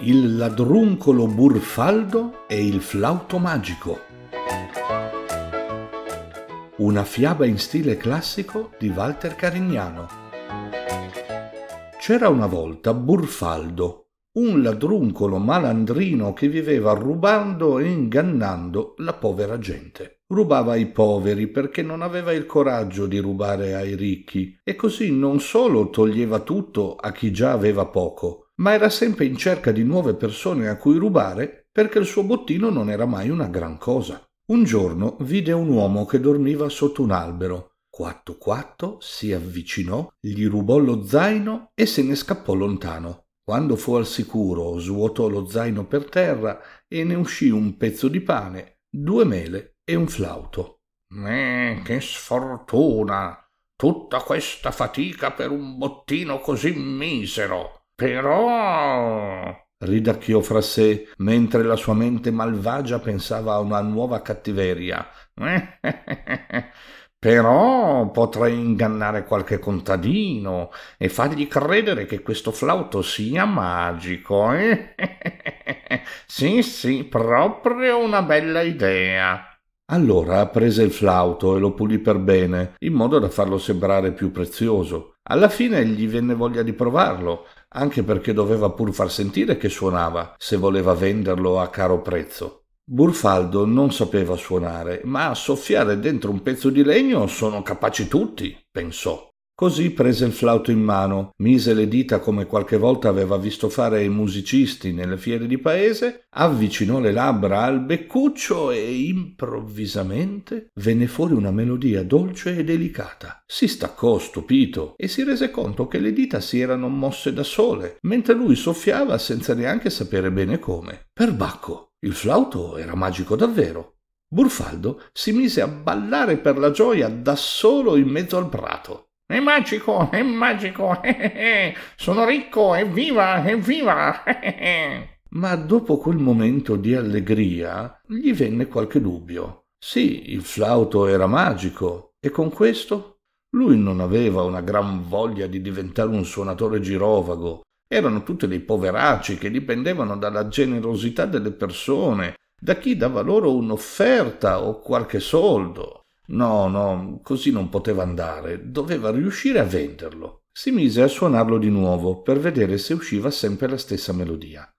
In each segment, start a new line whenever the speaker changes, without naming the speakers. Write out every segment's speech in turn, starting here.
il ladruncolo burfaldo e il flauto magico. Una fiaba in stile classico di Walter Carignano. C'era una volta Burfaldo, un ladruncolo malandrino che viveva rubando e ingannando la povera gente. Rubava ai poveri perché non aveva il coraggio di rubare ai ricchi e così non solo toglieva tutto a chi già aveva poco, ma era sempre in cerca di nuove persone a cui rubare perché il suo bottino non era mai una gran cosa. Un giorno vide un uomo che dormiva sotto un albero. Quatto quatto si avvicinò, gli rubò lo zaino e se ne scappò lontano. Quando fu al sicuro, svuotò lo zaino per terra e ne uscì un pezzo di pane, due mele e un flauto. Eh, che sfortuna! Tutta questa fatica per un bottino così misero! Però ridacchiò fra sé mentre la sua mente malvagia pensava a una nuova cattiveria. Però potrei ingannare qualche contadino e fargli credere che questo flauto sia magico. Eh? sì, sì, proprio una bella idea. Allora prese il flauto e lo pulì per bene, in modo da farlo sembrare più prezioso. Alla fine gli venne voglia di provarlo anche perché doveva pur far sentire che suonava, se voleva venderlo a caro prezzo. Burfaldo non sapeva suonare, ma a soffiare dentro un pezzo di legno sono capaci tutti, pensò. Così prese il flauto in mano, mise le dita come qualche volta aveva visto fare i musicisti nelle fiere di paese, avvicinò le labbra al beccuccio e improvvisamente venne fuori una melodia dolce e delicata. Si staccò stupito e si rese conto che le dita si erano mosse da sole, mentre lui soffiava senza neanche sapere bene come. Perbacco, il flauto era magico davvero. Burfaldo si mise a ballare per la gioia da solo in mezzo al prato. È magico, è magico, eh, eh, eh, sono ricco, evviva, evviva. Eh, eh, Ma dopo quel momento di allegria gli venne qualche dubbio. Sì, il flauto era magico, e con questo? Lui non aveva una gran voglia di diventare un suonatore girovago. Erano tutti dei poveracci che dipendevano dalla generosità delle persone, da chi dava loro un'offerta o qualche soldo. No, no, così non poteva andare, doveva riuscire a venderlo. Si mise a suonarlo di nuovo per vedere se usciva sempre la stessa melodia.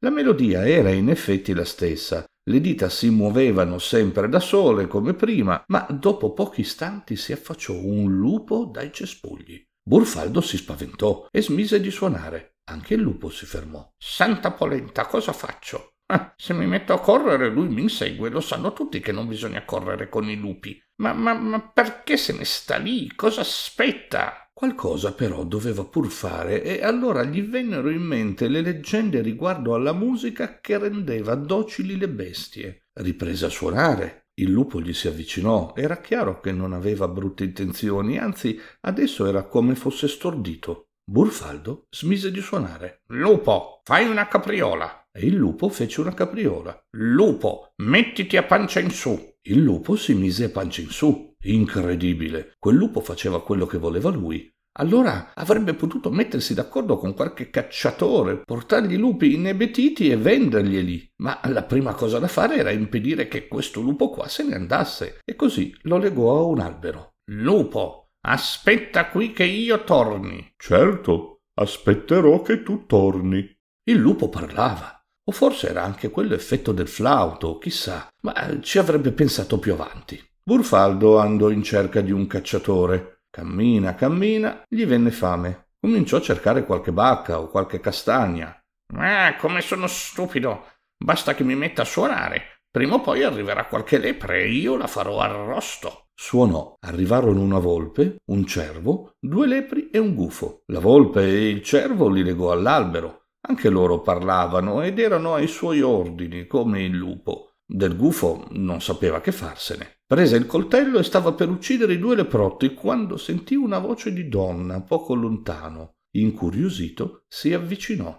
La melodia era in effetti la stessa, le dita si muovevano sempre da sole come prima, ma dopo pochi istanti si affacciò un lupo dai cespugli. Burfaldo si spaventò e smise di suonare. Anche il lupo si fermò. Santa polenta, cosa faccio? se mi metto a correre lui mi insegue, lo sanno tutti che non bisogna correre con i lupi. Ma, ma, ma perché se ne sta lì? Cosa aspetta? Qualcosa però doveva pur fare e allora gli vennero in mente le leggende riguardo alla musica che rendeva docili le bestie. Riprese a suonare. Il lupo gli si avvicinò. Era chiaro che non aveva brutte intenzioni, anzi adesso era come fosse stordito. Burfaldo smise di suonare. Lupo, fai una capriola e il lupo fece una capriola. Lupo, mettiti a pancia in su! Il lupo si mise a pancia in su. Incredibile! Quel lupo faceva quello che voleva lui. Allora avrebbe potuto mettersi d'accordo con qualche cacciatore, portargli lupi inebetiti e venderglieli. Ma la prima cosa da fare era impedire che questo lupo qua se ne andasse. E così lo legò a un albero. Lupo, aspetta qui che io torni. Certo, aspetterò che tu torni. Il lupo parlava. O forse era anche quello effetto del flauto, chissà, ma eh, ci avrebbe pensato più avanti. Burfaldo andò in cerca di un cacciatore. Cammina, cammina, gli venne fame. Cominciò a cercare qualche bacca o qualche castagna. Ah, come sono stupido! Basta che mi metta a suonare. Prima o poi arriverà qualche lepre e io la farò arrosto. Suonò. Arrivarono una volpe, un cervo, due lepri e un gufo. La volpe e il cervo li legò all'albero. Anche loro parlavano ed erano ai suoi ordini, come il lupo. Del gufo non sapeva che farsene. Prese il coltello e stava per uccidere i due leprotti quando sentì una voce di donna poco lontano. Incuriosito, si avvicinò.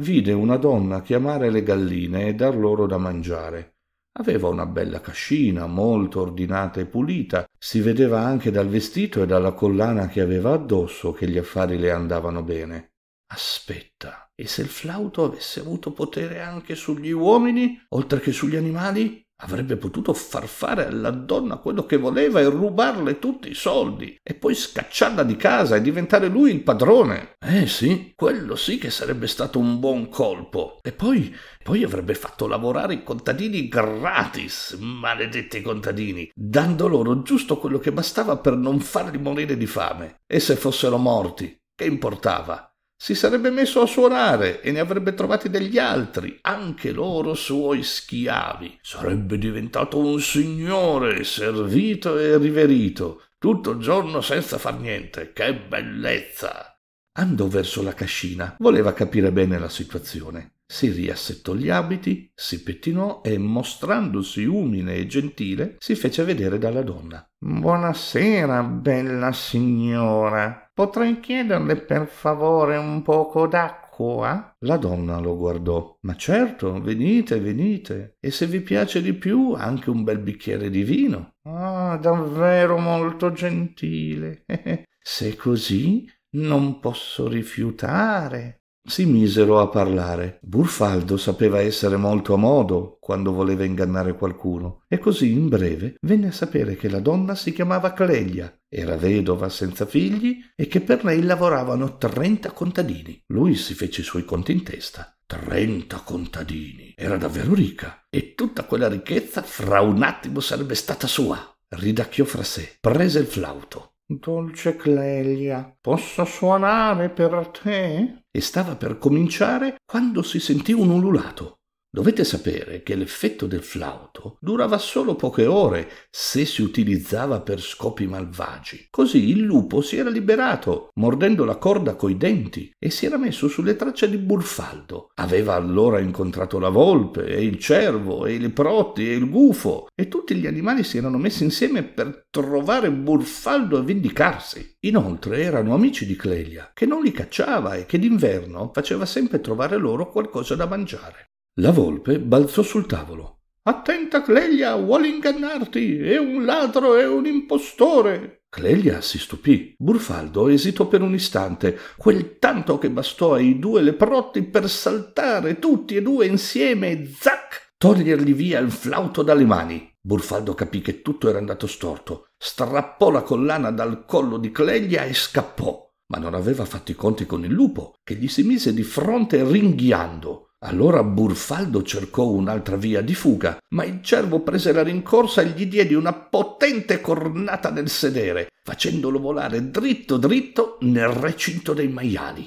Vide una donna chiamare le galline e dar loro da mangiare. Aveva una bella cascina, molto ordinata e pulita, si vedeva anche dal vestito e dalla collana che aveva addosso che gli affari le andavano bene. Aspetta, e se il flauto avesse avuto potere anche sugli uomini, oltre che sugli animali? Avrebbe potuto far fare alla donna quello che voleva e rubarle tutti i soldi, e poi scacciarla di casa e diventare lui il padrone. Eh sì, quello sì che sarebbe stato un buon colpo. E poi, poi avrebbe fatto lavorare i contadini gratis, maledetti contadini, dando loro giusto quello che bastava per non farli morire di fame. E se fossero morti, che importava? si sarebbe messo a suonare e ne avrebbe trovati degli altri, anche loro suoi schiavi. Sarebbe diventato un signore, servito e riverito, tutto il giorno senza far niente. Che bellezza! Andò verso la cascina, voleva capire bene la situazione. Si riassettò gli abiti, si pettinò e, mostrandosi umile e gentile, si fece vedere dalla donna. Buonasera, bella signora. Potrei chiederle per favore un poco d'acqua? La donna lo guardò. Ma certo, venite, venite. E se vi piace di più, anche un bel bicchiere di vino. Ah, davvero molto gentile. se così, non posso rifiutare. Si misero a parlare. Burfaldo sapeva essere molto a modo quando voleva ingannare qualcuno, e così in breve venne a sapere che la donna si chiamava Cleglia era vedova senza figli e che per lei lavoravano 30 contadini. Lui si fece i suoi conti in testa. 30 contadini. Era davvero ricca. E tutta quella ricchezza fra un attimo sarebbe stata sua. Ridacchiò fra sé. Prese il flauto. Dolce Clelia, posso suonare per te? E stava per cominciare quando si sentì un ululato. Dovete sapere che l'effetto del flauto durava solo poche ore se si utilizzava per scopi malvagi. Così il lupo si era liberato, mordendo la corda coi denti, e si era messo sulle tracce di Burfaldo. Aveva allora incontrato la volpe, e il cervo, e i leprotti, e il gufo, e tutti gli animali si erano messi insieme per trovare Burfaldo e vendicarsi. Inoltre erano amici di Clelia, che non li cacciava e che d'inverno faceva sempre trovare loro qualcosa da mangiare. La volpe balzò sul tavolo. Attenta Clelia, vuole ingannarti, è un ladro, è un impostore. Clelia si stupì. Burfaldo esitò per un istante, quel tanto che bastò ai due leprotti per saltare tutti e due insieme e zac, togliergli via il flauto dalle mani. Burfaldo capì che tutto era andato storto, strappò la collana dal collo di Clelia e scappò, ma non aveva fatto i conti con il lupo, che gli si mise di fronte ringhiando. Allora Burfaldo cercò un'altra via di fuga, ma il cervo prese la rincorsa e gli diede una potente cornata nel sedere, facendolo volare dritto dritto nel recinto dei maiali.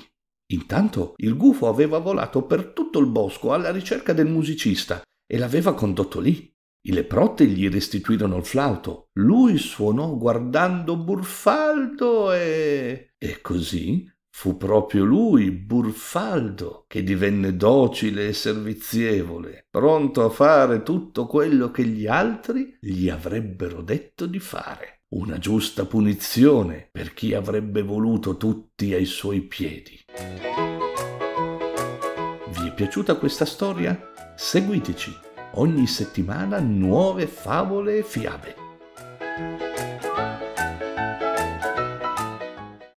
Intanto il gufo aveva volato per tutto il bosco alla ricerca del musicista e l'aveva condotto lì. I leprotti gli restituirono il flauto. Lui suonò guardando Burfaldo e... E così Fu proprio lui, Burfaldo, che divenne docile e servizievole, pronto a fare tutto quello che gli altri gli avrebbero detto di fare. Una giusta punizione per chi avrebbe voluto tutti ai suoi piedi. Vi è piaciuta questa storia? Seguiteci! Ogni settimana nuove favole e fiabe.